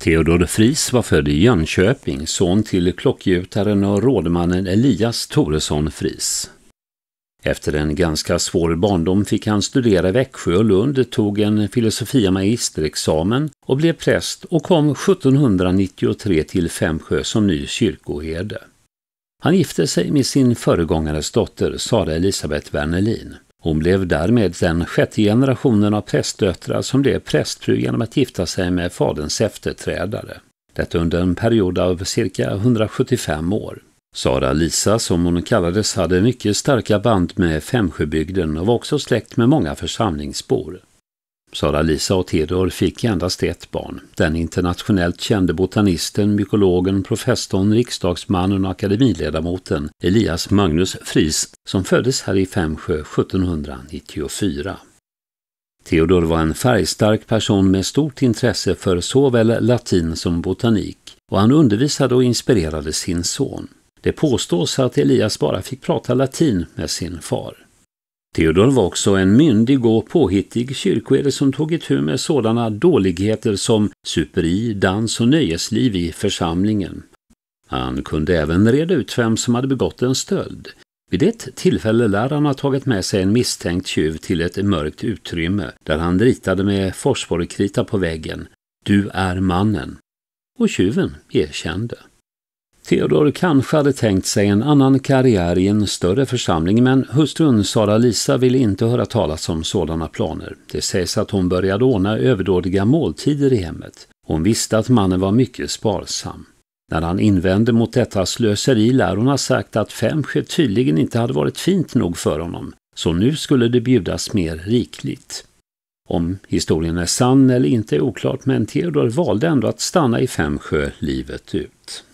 Theodor Fris var född i Jönköping, son till klockgjutaren och rådmannen Elias Toresson Fris. Efter en ganska svår barndom fick han studera i Växjö och Lund, tog en filosofia magisterexamen och blev präst och kom 1793 till Femsjö som ny kyrkoherde. Han gifte sig med sin föregångares dotter Sara Elisabet Wernerlin. Hon blev därmed den sjätte generationen av prästdöttrar som blev prästfru genom att gifta sig med faderns efterträdare. Detta under en period av cirka 175 år. Sara Lisa, som hon kallades, hade mycket starka band med Femsjöbygden och var också släkt med många församlingsbor. Sara-Lisa och Theodor fick endast ett barn, den internationellt kände botanisten, mykologen, professorn, riksdagsmannen och akademiledamoten Elias Magnus Fries som föddes här i Femsjö 1794. Theodor var en färgstark person med stort intresse för såväl latin som botanik och han undervisade och inspirerade sin son. Det påstås att Elias bara fick prata latin med sin far. Theodor var också en myndig och påhittig kyrkoherde som tog itu med sådana dåligheter som superi, dans och nöjesliv i församlingen. Han kunde även reda ut vem som hade begått en stöld. Vid ett tillfälle lär han ha tagit med sig en misstänkt tjuv till ett mörkt utrymme där han ritade med fosforkrita på väggen ”Du är mannen” och tjuven erkände. Theodor kanske hade tänkt sig en annan karriär i en större församling men hustrun Sara-Lisa ville inte höra talas om sådana planer. Det sägs att hon började ordna överdådiga måltider i hemmet. Hon visste att mannen var mycket sparsam. När han invände mot detta slöseri lär hon ha sagt att femsjö tydligen inte hade varit fint nog för honom, så nu skulle det bjudas mer rikligt. Om historien är sann eller inte är oklart, men Theodor valde ändå att stanna i Femsjö livet ut.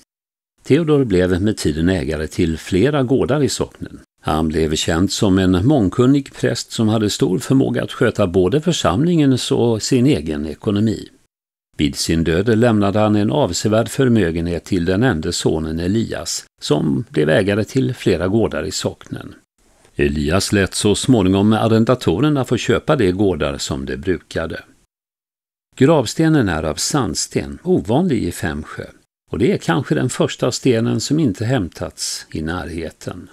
Theodor blev med tiden ägare till flera gårdar i socknen. Han blev känd som en mångkunnig präst som hade stor förmåga att sköta både församlingens och sin egen ekonomi. Vid sin död lämnade han en avsevärd förmögenhet till den enda sonen Elias, som blev ägare till flera gårdar i socknen. Elias lät så småningom arrendatorerna få köpa de gårdar som de brukade. Gravstenen är av sandsten, ovanlig i Femsjö. Och det är kanske den första stenen som inte hämtats i närheten.